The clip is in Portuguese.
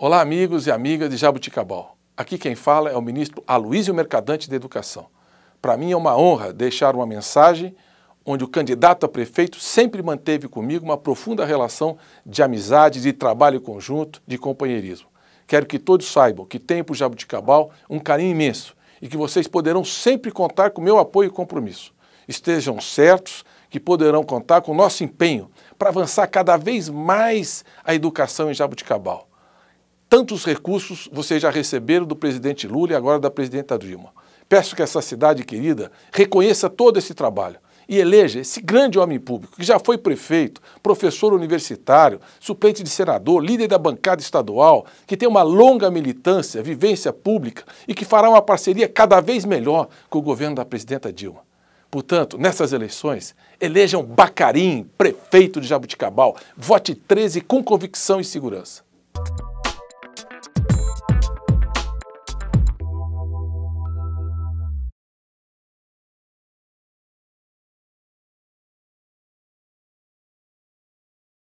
Olá, amigos e amigas de Jabuticabal. Aqui quem fala é o ministro Aloysio Mercadante da Educação. Para mim é uma honra deixar uma mensagem onde o candidato a prefeito sempre manteve comigo uma profunda relação de amizade, de trabalho conjunto, de companheirismo. Quero que todos saibam que tenho o Jabuticabal um carinho imenso e que vocês poderão sempre contar com meu apoio e compromisso. Estejam certos que poderão contar com o nosso empenho para avançar cada vez mais a educação em Jabuticabal tantos recursos vocês já receberam do presidente Lula e agora da presidenta Dilma. Peço que essa cidade querida reconheça todo esse trabalho e eleja esse grande homem público, que já foi prefeito, professor universitário, suplente de senador, líder da bancada estadual, que tem uma longa militância, vivência pública e que fará uma parceria cada vez melhor com o governo da presidenta Dilma. Portanto, nessas eleições, elejam Bacarim, prefeito de Jabuticabal. Vote 13 com convicção e segurança.